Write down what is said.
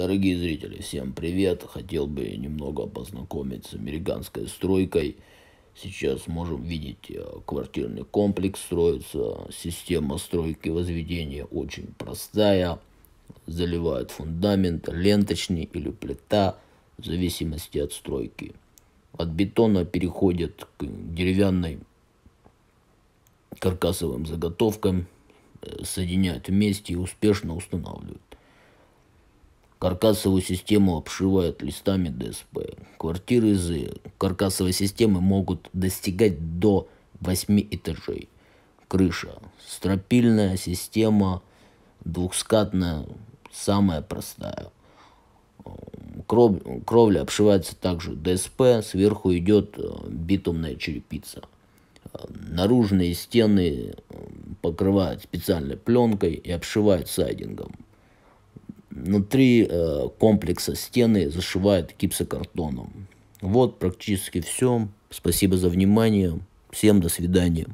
Дорогие зрители, всем привет! Хотел бы немного познакомить с американской стройкой. Сейчас можем видеть, э, квартирный комплекс строится. Система стройки возведения очень простая. Заливают фундамент, ленточный или плита, в зависимости от стройки. От бетона переходят к деревянной каркасовым заготовкам, э, соединяют вместе и успешно устанавливают. Каркасовую систему обшивают листами ДСП. Квартиры из каркасовой системы могут достигать до 8 этажей. Крыша. Стропильная система, двухскатная, самая простая. Кров... Кровля обшивается также ДСП, сверху идет э, битумная черепица. Наружные стены э, покрывают специальной пленкой и обшивают сайдингом. Внутри э, комплекса стены зашивают гипсокартоном. Вот практически все. Спасибо за внимание. Всем до свидания.